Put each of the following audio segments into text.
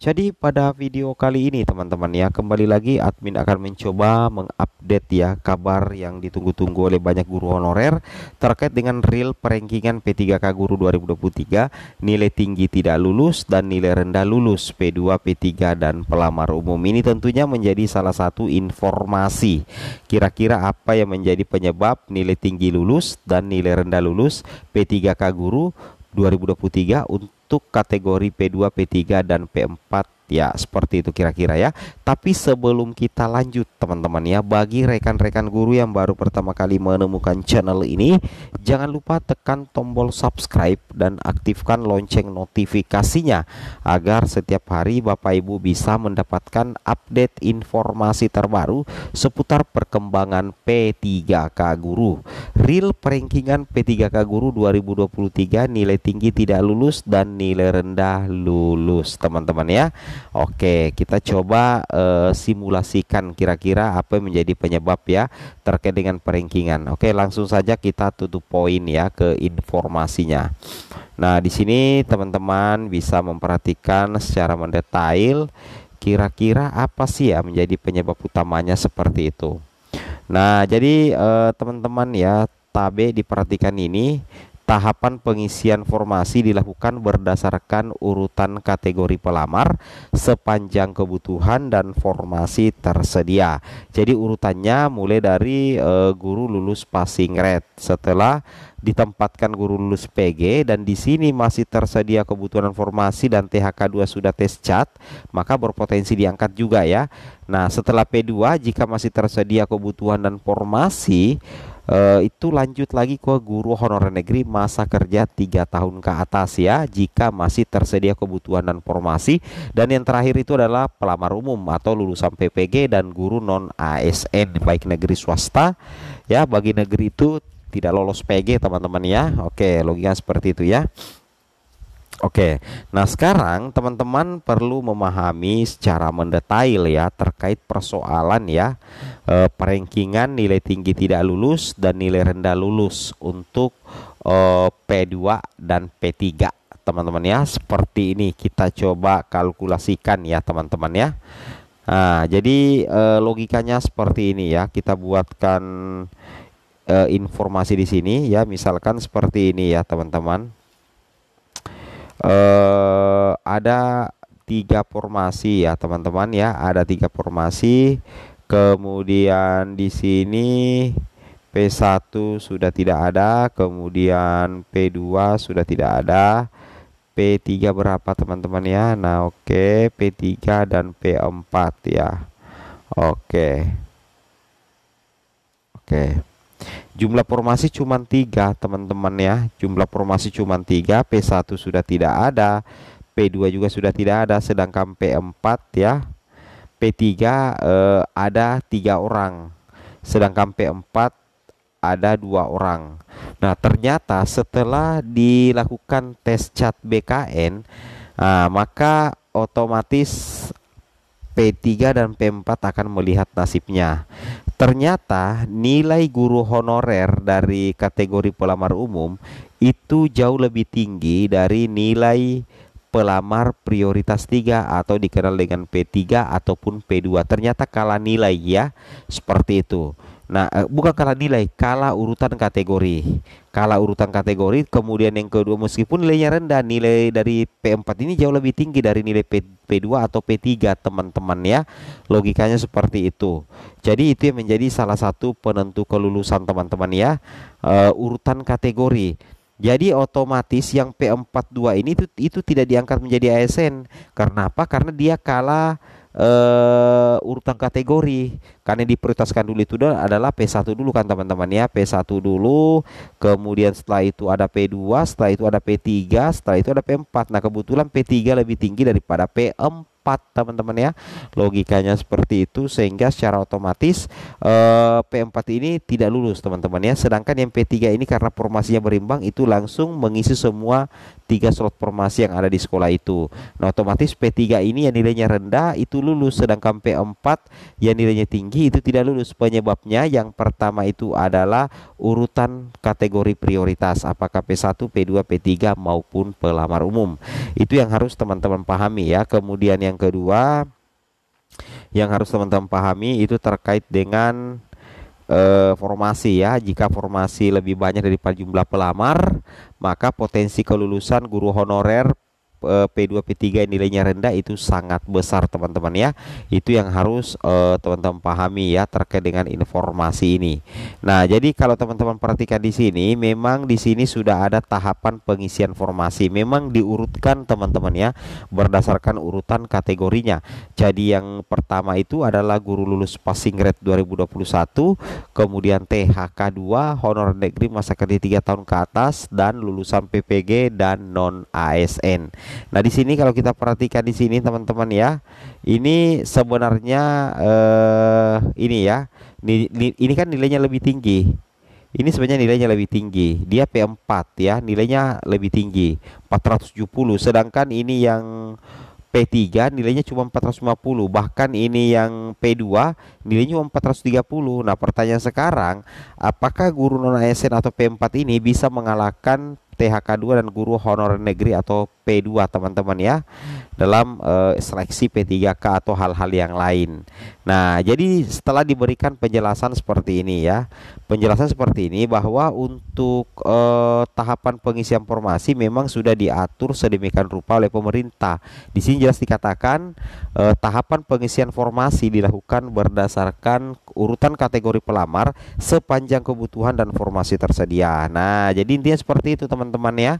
Jadi pada video kali ini teman-teman ya kembali lagi admin akan mencoba mengupdate ya kabar yang ditunggu-tunggu oleh banyak guru honorer terkait dengan real perengkingan P3K Guru 2023 nilai tinggi tidak lulus dan nilai rendah lulus P2, P3 dan pelamar umum ini tentunya menjadi salah satu informasi kira-kira apa yang menjadi penyebab nilai tinggi lulus dan nilai rendah lulus P3K Guru 2023 untuk untuk kategori P2, P3, dan P4 Ya, seperti itu kira-kira ya. Tapi sebelum kita lanjut teman-teman ya, bagi rekan-rekan guru yang baru pertama kali menemukan channel ini, jangan lupa tekan tombol subscribe dan aktifkan lonceng notifikasinya agar setiap hari Bapak Ibu bisa mendapatkan update informasi terbaru seputar perkembangan P3K guru. Real perankingan P3K guru 2023 nilai tinggi tidak lulus dan nilai rendah lulus, teman-teman ya. Oke, kita coba uh, simulasikan kira-kira apa yang menjadi penyebab ya terkait dengan peringkingan. Oke, langsung saja kita tutup poin ya ke informasinya. Nah, di sini teman-teman bisa memperhatikan secara mendetail kira-kira apa sih ya menjadi penyebab utamanya seperti itu. Nah, jadi eh, teman-teman eh, ya, tabe diperhatikan ini tahapan pengisian formasi dilakukan berdasarkan urutan kategori pelamar sepanjang kebutuhan dan formasi tersedia. Jadi urutannya mulai dari e, guru lulus passing grade. Setelah ditempatkan guru lulus PG dan di sini masih tersedia kebutuhan informasi dan THK2 sudah tes cat, maka berpotensi diangkat juga ya. Nah, setelah P2 jika masih tersedia kebutuhan dan formasi Uh, itu lanjut lagi ke guru honorer negeri masa kerja tiga tahun ke atas ya jika masih tersedia kebutuhan dan formasi dan yang terakhir itu adalah pelamar umum atau lulusan PPG dan guru non ASN baik negeri swasta ya bagi negeri itu tidak lolos PG teman-teman ya. Oke, logika seperti itu ya. Oke, nah sekarang teman-teman perlu memahami secara mendetail ya terkait persoalan ya e, eh, perengkingan nilai tinggi tidak lulus dan nilai rendah lulus untuk e, eh, P2 dan P3 teman-teman ya. Seperti ini kita coba kalkulasikan ya teman-teman ya. Nah, jadi e, logikanya seperti ini ya. Kita buatkan e, informasi di sini ya misalkan seperti ini ya teman-teman e, ada tiga formasi ya teman-teman ya ada tiga formasi kemudian di sini P1 sudah tidak ada kemudian P2 sudah tidak ada P3 berapa teman-teman ya Nah oke okay. P3 dan P4 ya Oke okay. Oke okay. Jumlah formasi cuma tiga teman-teman ya. Jumlah formasi cuma tiga. P1 sudah tidak ada, P2 juga sudah tidak ada, sedangkan P4 ya. P3 eh, ada tiga orang, sedangkan P4 ada dua orang. Nah ternyata setelah dilakukan tes cat BKN, nah, maka otomatis P3 dan P4 akan melihat nasibnya. Ternyata nilai guru honorer dari kategori pelamar umum itu jauh lebih tinggi dari nilai pelamar prioritas 3 atau dikenal dengan P3 ataupun P2. Ternyata kalah nilai ya, seperti itu. Nah, eh, bukan kalah nilai, kalah urutan kategori. Kalah urutan kategori, kemudian yang kedua meskipun nilainya rendah, nilai dari P4 ini jauh lebih tinggi dari nilai P, P2 atau P3, teman-teman ya. Logikanya seperti itu. Jadi itu yang menjadi salah satu penentu kelulusan teman-teman ya, uh, urutan kategori. Jadi otomatis yang P42 ini itu, itu tidak diangkat menjadi ASN. Karena apa? Karena dia kalah uh, urutan kategori karena diprioritaskan dulu itu adalah P1 dulu kan teman-teman ya P1 dulu kemudian setelah itu ada P2 setelah itu ada P3 setelah itu ada P4 nah kebetulan P3 lebih tinggi daripada P4 4 teman-teman ya logikanya seperti itu sehingga secara otomatis eh, P4 ini tidak lulus teman-teman ya sedangkan yang P3 ini karena formasinya berimbang itu langsung mengisi semua tiga slot formasi yang ada di sekolah itu nah otomatis P3 ini yang nilainya rendah itu lulus sedangkan P4 yang nilainya tinggi itu tidak lulus penyebabnya yang pertama itu adalah urutan kategori prioritas apakah P1, P2, P3 maupun pelamar umum itu yang harus teman-teman pahami ya kemudian yang kedua yang harus teman-teman pahami itu terkait dengan e, formasi ya. Jika formasi lebih banyak daripada jumlah pelamar, maka potensi kelulusan guru honorer P2 eh, P3 yang nilainya rendah itu sangat besar teman-teman ya itu yang harus eh, teman-teman uh, pahami ya terkait dengan informasi ini nah jadi kalau teman-teman perhatikan di sini memang di sini sudah ada tahapan pengisian formasi memang diurutkan teman-teman ya berdasarkan urutan kategorinya jadi yang pertama itu adalah guru lulus passing grade 2021 kemudian THK 2 honor degree masa kerja 3 tahun ke atas dan lulusan PPG dan non ASN Nah, di sini kalau kita perhatikan di sini teman-teman ya, ini sebenarnya eh ini ya. Ini, ini kan nilainya lebih tinggi. Ini sebenarnya nilainya lebih tinggi. Dia P4 ya, nilainya lebih tinggi, 470. Sedangkan ini yang P3 nilainya cuma 450 bahkan ini yang P2 nilainya cuma 430 nah pertanyaan sekarang apakah guru non ASN atau P4 ini bisa mengalahkan THK2 dan guru honor negeri atau P2 teman-teman ya dalam uh, seleksi P3K atau hal-hal yang lain. Nah, jadi setelah diberikan penjelasan seperti ini ya penjelasan seperti ini bahwa untuk eh, tahapan pengisian formasi memang sudah diatur sedemikian rupa oleh pemerintah. Di sini jelas dikatakan eh, tahapan pengisian formasi dilakukan berdasarkan urutan kategori pelamar sepanjang kebutuhan dan formasi tersedia. Nah, jadi intinya seperti itu teman-teman ya.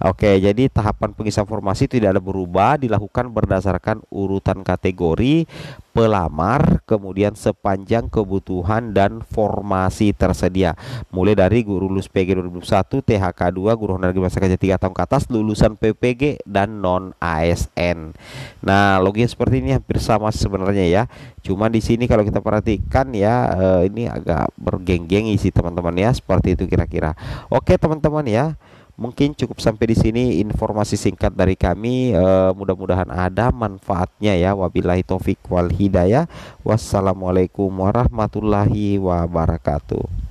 Oke, jadi tahapan pengisian formasi tidak ada berubah dilakukan berdasarkan urutan kategori pelamar kemudian sepanjang kebutuhan dan formasi tersedia mulai dari guru lulus PG 2021 THK 2 guru honorer bahasa kerja 3 tahun ke atas lulusan PPG dan non ASN nah logis seperti ini hampir sama sebenarnya ya Cuma di sini kalau kita perhatikan ya eh, ini agak bergenggeng isi teman-teman ya seperti itu kira-kira oke teman-teman ya mungkin cukup sampai di sini informasi singkat dari kami e, mudah-mudahan ada manfaatnya ya wabillahi taufik wal hidayah wassalamualaikum warahmatullahi wabarakatuh